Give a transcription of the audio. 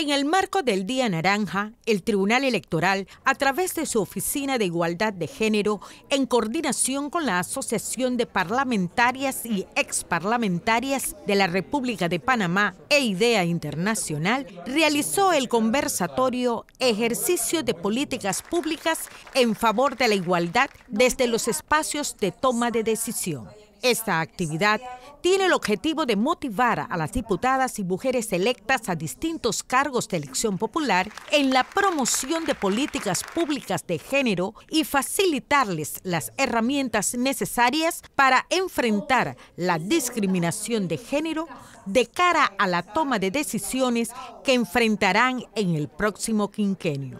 En el marco del Día Naranja, el Tribunal Electoral, a través de su Oficina de Igualdad de Género, en coordinación con la Asociación de Parlamentarias y Exparlamentarias de la República de Panamá e Idea Internacional, realizó el conversatorio Ejercicio de Políticas Públicas en favor de la igualdad desde los espacios de toma de decisión. Esta actividad tiene el objetivo de motivar a las diputadas y mujeres electas a distintos cargos de elección popular en la promoción de políticas públicas de género y facilitarles las herramientas necesarias para enfrentar la discriminación de género de cara a la toma de decisiones que enfrentarán en el próximo quinquenio.